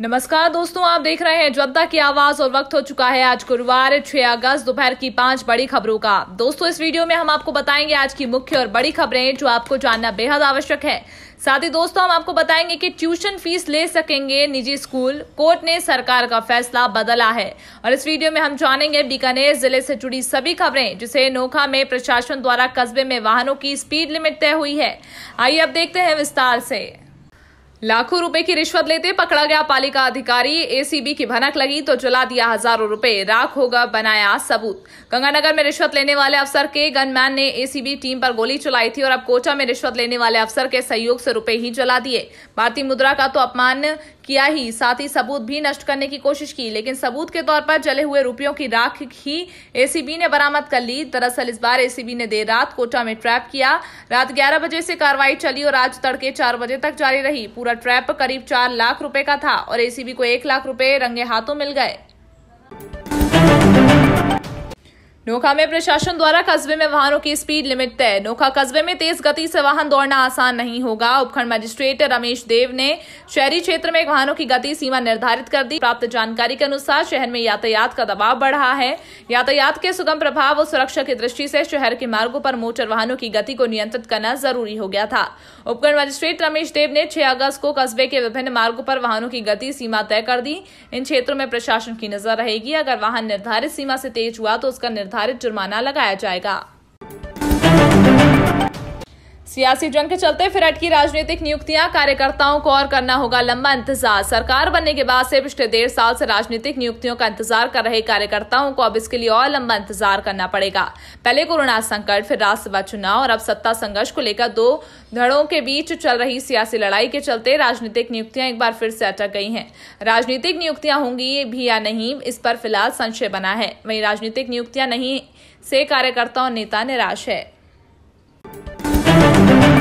नमस्कार दोस्तों आप देख रहे हैं जनता की आवाज और वक्त हो चुका है आज गुरुवार 6 अगस्त दोपहर की पांच बड़ी खबरों का दोस्तों इस वीडियो में हम आपको बताएंगे आज की मुख्य और बड़ी खबरें जो आपको जानना बेहद आवश्यक है साथ ही दोस्तों हम आपको बताएंगे कि ट्यूशन फीस ले सकेंगे निजी स्कूल कोर्ट ने सरकार का फैसला बदला है और इस वीडियो में हम जानेंगे बीकानेर जिले से जुड़ी सभी खबरें जिसे नोखा में प्रशासन द्वारा कस्बे में वाहनों की स्पीड लिमिट तय हुई है आइए अब देखते हैं विस्तार से लाखों रुपए की रिश्वत लेते पकड़ा गया पालिका अधिकारी एसीबी की भनक लगी तो जला दिया हजारों रुपए राख होगा बनाया सबूत गंगानगर में रिश्वत लेने वाले अफसर के गनमैन ने एसीबी टीम पर गोली चलाई थी और अब कोटा में रिश्वत लेने वाले अफसर के सहयोग से रुपए ही जला दिए भारतीय मुद्रा का तो अपमान किया ही साथ ही सबूत भी नष्ट करने की कोशिश की लेकिन सबूत के तौर पर जले हुए रुपयों की राख ही एसीबी ने बरामद कर ली दरअसल इस बार एसीबी ने देर रात कोटा में ट्रैप किया रात ग्यारह बजे से कार्रवाई चली और आज तड़के चार बजे तक जारी रही पूरा ट्रैप करीब चार लाख रुपए का था और एसीबी को एक लाख रुपए रंगे हाथों मिल गए नोखा में प्रशासन द्वारा कस्बे में वाहनों की स्पीड लिमिट तय नोखा कस्बे में तेज गति से वाहन दौड़ना आसान नहीं होगा उपखंड मजिस्ट्रेट रमेश देव ने शहरी क्षेत्र में वाहनों की गति सीमा निर्धारित कर दी प्राप्त जानकारी के अनुसार शहर में यातायात का दबाव बढ़ा है यातायात के सुगम प्रभाव और सुरक्षा की दृष्टि से शहर के मार्गो पर मोटर वाहनों की गति को नियंत्रित करना जरूरी हो गया था उपखंड मजिस्ट्रेट रमेश देव ने छह अगस्त को कस्बे के विभिन्न मार्गो पर वाहनों की गति सीमा तय कर दी इन क्षेत्रों में प्रशासन की नजर रहेगी अगर वाहन निर्धारित सीमा से तेज हुआ तो उसका निर्धारित जुर्माना लगाया जाएगा सियासी जंग के चलते फिरट की राजनीतिक नियुक्तियां कार्यकर्ताओं को और करना होगा लंबा इंतजार सरकार बनने के बाद से पिछले डेढ़ साल से राजनीतिक नियुक्तियों का इंतजार कर रहे कार्यकर्ताओं को अब इसके लिए और लंबा इंतजार करना पड़ेगा पहले कोरोना संकट फिर राज्यसभा चुनाव और अब सत्ता संघर्ष को लेकर दो धड़ों के बीच चल रही सियासी लड़ाई के चलते राजनीतिक नियुक्तियां एक बार फिर से अटक गई हैं राजनीतिक नियुक्तियां होंगी भी या नहीं इस पर फिलहाल संशय बना है वहीं राजनीतिक नियुक्तियां नहीं से कार्यकर्ता और नेता निराश है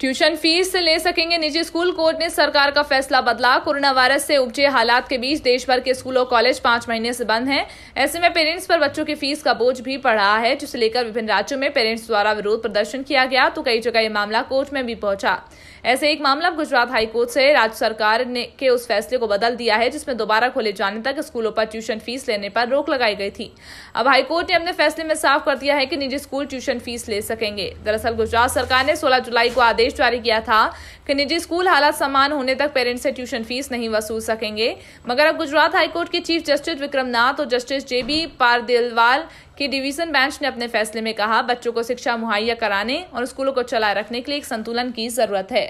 ट्यूशन फीस ले सकेंगे निजी स्कूल कोर्ट ने सरकार का फैसला बदला कोरोना वायरस से उपजे हालात के बीच देश भर के स्कूल और कॉलेज पांच महीने से बंद हैं ऐसे में पेरेंट्स पर बच्चों की फीस का बोझ भी पड़ रहा है जिसे लेकर विभिन्न राज्यों में पेरेंट्स द्वारा विरोध प्रदर्शन किया गया तो कई जगह ये मामला कोर्ट में भी पहुंचा ऐसे एक मामला गुजरात हाईकोर्ट से राज्य सरकार ने के उस फैसले को बदल दिया है जिसमें दोबारा खोले जाने तक स्कूलों पर ट्यूशन फीस लेने पर रोक लगाई गई थी अब हाईकोर्ट ने अपने फैसले में साफ कर दिया है कि निजी स्कूल ट्यूशन फीस ले सकेंगे दरअसल गुजरात सरकार ने सोलह जुलाई को आदेश आदेश जारी किया था कि निजी स्कूल हालात समान होने तक पेरेंट्स से ट्यूशन फीस नहीं वसूल सकेंगे मगर अब गुजरात हाईकोर्ट के चीफ जस्टिस विक्रम नाथ और जस्टिस जे बी पारदेलवाल की डिवीजन बेंच ने अपने फैसले में कहा बच्चों को शिक्षा मुहैया कराने और स्कूलों को चलाए रखने के लिए एक संतुलन की जरूरत है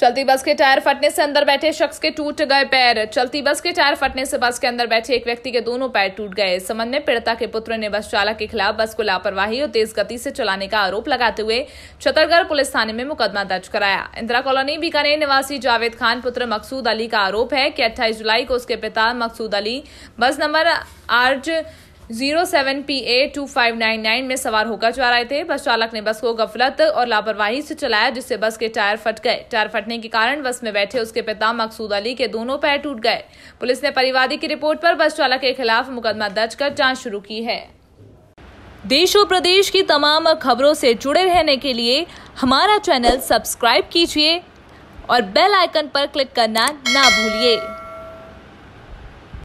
चलती बस के टायर फटने से अंदर बैठे शख्स के टूट गए पैर चलती बस के टायर फटने से बस के अंदर बैठे एक व्यक्ति के दोनों पैर टूट गए संबंध में पीड़िता के पुत्र ने बस चालक के खिलाफ बस को लापरवाही और तेज गति से चलाने का आरोप लगाते हुए छतरगढ़ पुलिस थाने में मुकदमा दर्ज कराया इंदिरा कॉलोनी बीकानेर निवासी जावेद खान पुत्र मकसूद अली का आरोप है कि अट्ठाईस जुलाई को उसके पिता Maqsood Ali bus number R J zero seven P A two five nine nine में सवार होकर जा रहे थे बस चालक ने बस को गफलत और लापरवाही से चलाया जिससे बस के टायर फट गए टायर फटने के कारण बस में बैठे उसके पिता मकसूद अली के दोनों पैर टूट गए पुलिस ने परिवादी की रिपोर्ट पर बस चालक के खिलाफ मुकदमा दर्ज कर जांच शुरू की है देश और प्रदेश की तमाम खबरों से जुड़े रहने के लिए हमारा चैनल सब्सक्राइब कीजिए और बेल आइकन पर क्लिक करना ना भूलिए